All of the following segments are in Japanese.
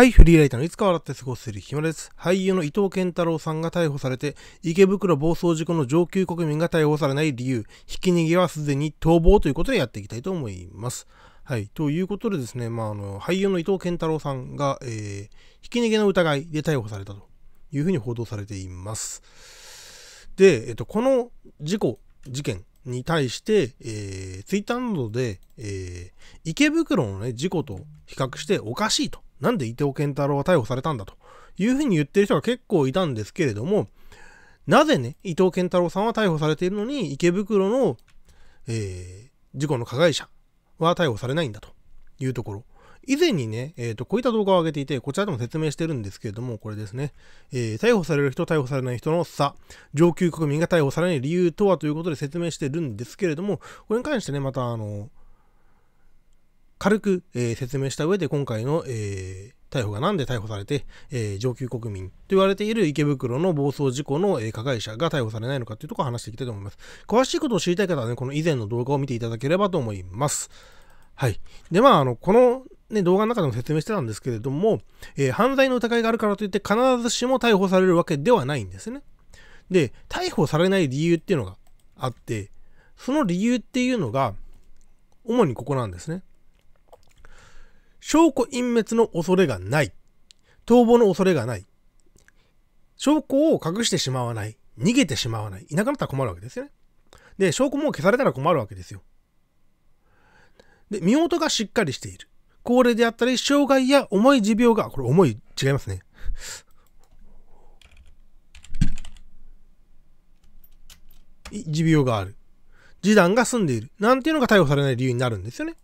はい、フリーライターのいつか笑って過ごせる暇です。俳優の伊藤健太郎さんが逮捕されて、池袋暴走事故の上級国民が逮捕されない理由、ひき逃げはすでに逃亡ということでやっていきたいと思います。はい、ということでですね、まあ、あの俳優の伊藤健太郎さんが、えー、ひき逃げの疑いで逮捕されたというふうに報道されています。で、えっと、この事故、事件に対して、えー、ツイッターなどで、えー、池袋の、ね、事故と比較しておかしいと。なんで伊藤健太郎は逮捕されたんだというふうに言ってる人が結構いたんですけれども、なぜね、伊藤健太郎さんは逮捕されているのに、池袋の、えー、事故の加害者は逮捕されないんだというところ。以前にね、えっ、ー、と、こういった動画を上げていて、こちらでも説明してるんですけれども、これですね。えー、逮捕される人、逮捕されない人の差、上級国民が逮捕されない理由とはということで説明してるんですけれども、これに関してね、また、あの、軽く、えー、説明した上で今回の、えー、逮捕が何で逮捕されて、えー、上級国民と言われている池袋の暴走事故の、えー、加害者が逮捕されないのかというところを話していきたいと思います。詳しいことを知りたい方はね、この以前の動画を見ていただければと思います。はい。で、まあ、あの、この、ね、動画の中でも説明してたんですけれども、えー、犯罪の疑いがあるからといって必ずしも逮捕されるわけではないんですね。で、逮捕されない理由っていうのがあって、その理由っていうのが、主にここなんですね。証拠隠滅の恐れがない。逃亡の恐れがない。証拠を隠してしまわない。逃げてしまわない。いなくなったら困るわけですよね。で、証拠も消されたら困るわけですよ。で、身元がしっかりしている。高齢であったり、障害や重い持病が、これ重い、違いますね。持病がある。示談が済んでいる。なんていうのが逮捕されない理由になるんですよね。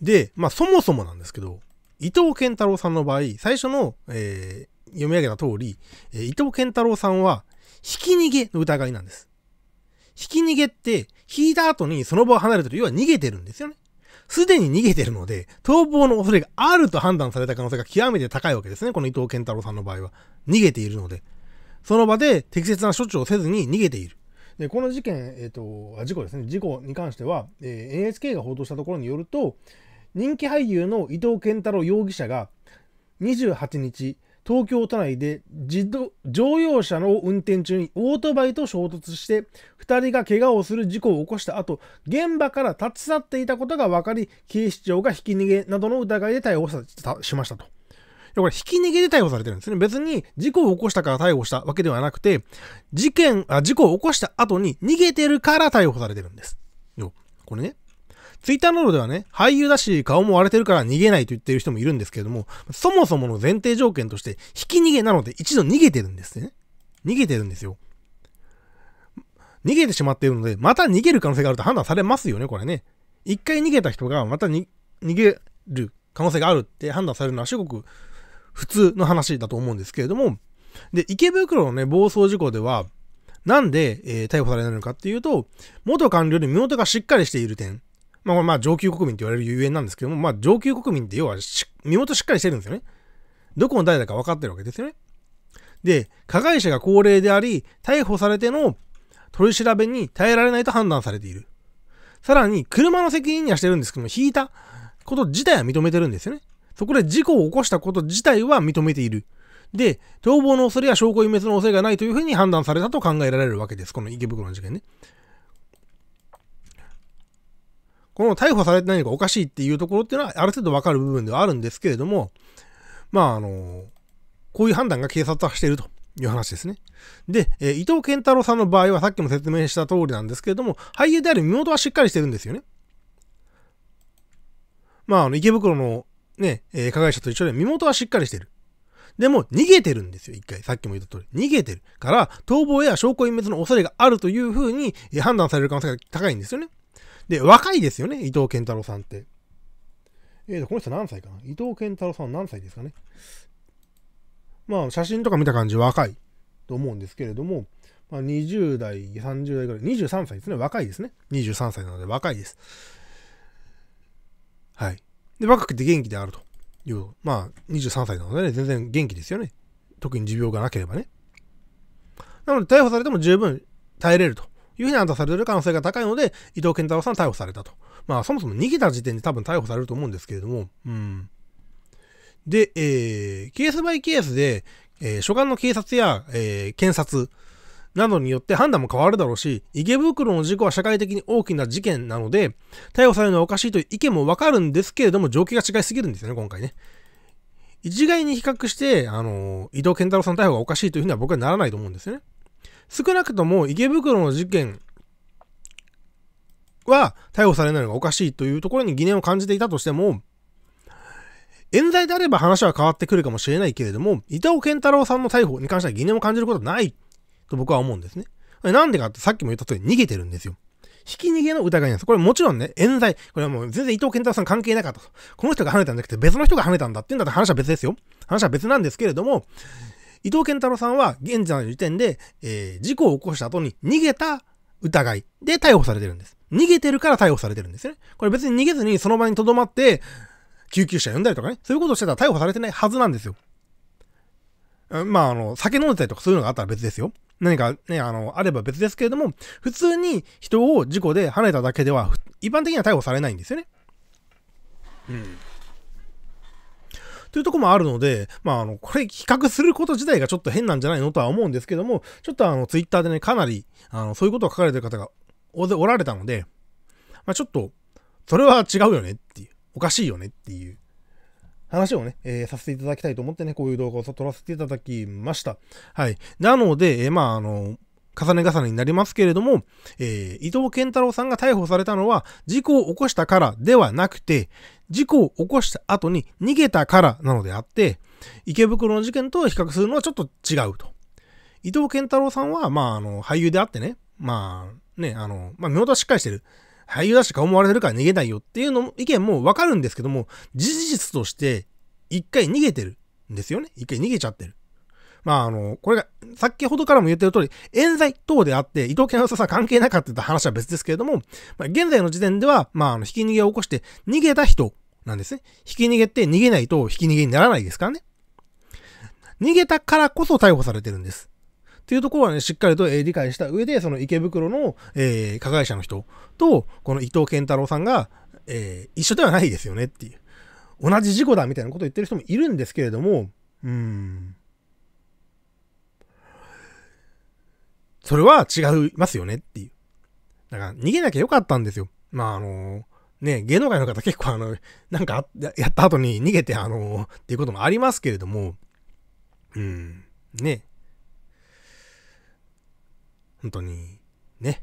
で、まあそもそもなんですけど、伊藤健太郎さんの場合、最初の、えー、読み上げた通り、えー、伊藤健太郎さんは、ひき逃げの疑いなんです。ひき逃げって、引いた後にその場を離れてる、要は逃げてるんですよね。すでに逃げてるので、逃亡の恐れがあると判断された可能性が極めて高いわけですね。この伊藤健太郎さんの場合は。逃げているので。その場で適切な処置をせずに逃げている。で、この事件、えっ、ー、と、あ、事故ですね。事故に関しては、えー、NHK が報道したところによると、人気俳優の伊藤健太郎容疑者が28日、東京都内で自動乗用車の運転中にオートバイと衝突して2人が怪我をする事故を起こした後現場から立ち去っていたことが分かり警視庁がひき逃げなどの疑いで逮捕しましたと。これ、ひき逃げで逮捕されてるんですね。別に、事故を起こしたから逮捕したわけではなくて、事件、あ、事故を起こした後に逃げてるから逮捕されてるんです。よ。これね、ツイッターなどではね、俳優だし、顔も割れてるから逃げないと言ってる人もいるんですけれども、そもそもの前提条件として、ひき逃げなので一度逃げてるんですね。逃げてるんですよ。逃げてしまっているので、また逃げる可能性があると判断されますよね、これね。一回逃げた人がまた逃げる可能性があるって判断されるのはすごく普通の話だと思うんですけれども、で、池袋のね、暴走事故では、なんで、えー、逮捕されないのかっていうと、元官僚に身元がしっかりしている点。まあ、まあ、上級国民って言われるゆえんなんですけども、まあ、上級国民って要は身元しっかりしてるんですよね。どこの誰だか分かってるわけですよね。で、加害者が高齢であり、逮捕されての取り調べに耐えられないと判断されている。さらに、車の責任にはしてるんですけども、引いたこと自体は認めてるんですよね。そこで事故を起こしたこと自体は認めている。で、逃亡の恐れや証拠隠滅の恐れがないというふうに判断されたと考えられるわけです。この池袋の事件ね。この逮捕されてないのがおかしいっていうところっていうのは、ある程度わかる部分ではあるんですけれども、まあ、あの、こういう判断が警察はしているという話ですね。で、えー、伊藤健太郎さんの場合はさっきも説明した通りなんですけれども、俳優である身元はしっかりしてるんですよね。まあ、あの、池袋のね、えー、加害者と一緒で身元はしっかりしてる。でも、逃げてるんですよ、一回。さっきも言った通り。逃げてる。から、逃亡や証拠隠滅の恐れがあるというふうに判断される可能性が高いんですよね。で、若いですよね、伊藤健太郎さんって。えーと、この人何歳かな伊藤健太郎さん何歳ですかね。まあ、写真とか見た感じ若いと思うんですけれども、まあ、20代、30代ぐらい、23歳ですね、若いですね。23歳なので若いです。はい。で、若くて元気であるという、まあ、23歳なのでね、全然元気ですよね。特に持病がなければね。なので、逮捕されても十分耐えれるというふうに判断される可能性が高いので、伊藤健太郎さん逮捕されたと。まあ、そもそも逃げた時点で多分逮捕されると思うんですけれども、うん。で、えー、ケースバイケースで、えー、所管の警察や、えー、検察などによって判断も変わるだろうし、池袋の事故は社会的に大きな事件なので、逮捕されるのはおかしいという意見もわかるんですけれども、状況が違いすぎるんですよね、今回ね。一概に比較して、あの伊藤健太郎さん逮捕がおかしいというふうには僕はならないと思うんですよね。少なくとも池袋の事件は逮捕されないのがおかしいというところに疑念を感じていたとしても、冤罪であれば話は変わってくるかもしれないけれども、伊藤健太郎さんの逮捕に関しては疑念を感じることはないと僕は思うんですね。なんでかってさっきも言った通り逃げてるんですよ。ひき逃げの疑いなんです。これもちろんね、冤罪。これはもう全然伊藤健太郎さん関係なかったと。この人が跳ねたんじゃなくて別の人が跳ねたんだっていうんだったら話は別ですよ。話は別なんですけれども、伊藤健太郎さんは現在の時点で、えー、事故を起こした後に逃げた疑いで逮捕されてるんです。逃げてるから逮捕されてるんですね。これ別に逃げずにその場に留まって、救急車呼んだりとかね、そういうことをしてたら逮捕されてないはずなんですよ。まあ、あの、酒飲んでたりとかそういうのがあったら別ですよ。何かね、あの、あれば別ですけれども、普通に人を事故で跳ねただけでは、一般的には逮捕されないんですよね。うん。というとこもあるので、まあ、あの、これ比較すること自体がちょっと変なんじゃないのとは思うんですけども、ちょっとあの、ツイッターでね、かなり、あの、そういうことを書かれてる方がおられたので、まあ、ちょっと、それは違うよねっていう、おかしいよねっていう話をね、えー、させていただきたいと思ってね、こういう動画を撮らせていただきました。はい。なので、えー、まあ、あの、重ね重ねになりますけれども、えー、伊藤健太郎さんが逮捕されたのは、事故を起こしたからではなくて、事故を起こした後に逃げたからなのであって、池袋の事件と比較するのはちょっと違うと。伊藤健太郎さんは、まあ、あの、俳優であってね、まあ、ね、あの、まあ、妙だしっかりしてる。俳優だし顔もわれてるから逃げないよっていうの意見もわかるんですけども、事実として一回逃げてるんですよね。一回逃げちゃってる。まあ、あの、これが、さっきほどからも言ってる通り、冤罪等であって、伊藤健太郎さん関係なかったって話は別ですけれども、まあ、現在の時点では、まあ、あの、ひき逃げを起こして逃げた人なんですね。ひき逃げって逃げないとひき逃げにならないですからね。逃げたからこそ逮捕されてるんです。っていうところはね、しっかりと、理解した上で、その池袋の、えー、加害者の人と、この伊藤健太郎さんが、えー、一緒ではないですよねっていう。同じ事故だみたいなことを言ってる人もいるんですけれども、うーん。それは違いますよねっていう。だから逃げなきゃよかったんですよ。まああのね、芸能界の方結構あの、なんかやった後に逃げて、あの、っていうこともありますけれども、うん、ね。本当に、ね。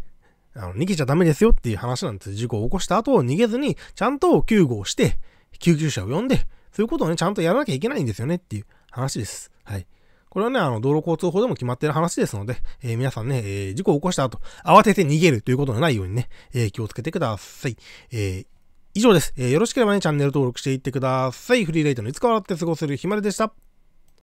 あの、逃げちゃダメですよっていう話なんです。事故を起こした後逃げずに、ちゃんと救護をして、救急車を呼んで、そういうことをね、ちゃんとやらなきゃいけないんですよねっていう話です。はい。これはね、あの、道路交通法でも決まってる話ですので、えー、皆さんね、えー、事故を起こした後、慌てて逃げるということのないようにね、えー、気をつけてください。え以上です、えよろしければね、チャンネル登録していってください。フリーレイトのいつか笑って過ごせるひまりでした。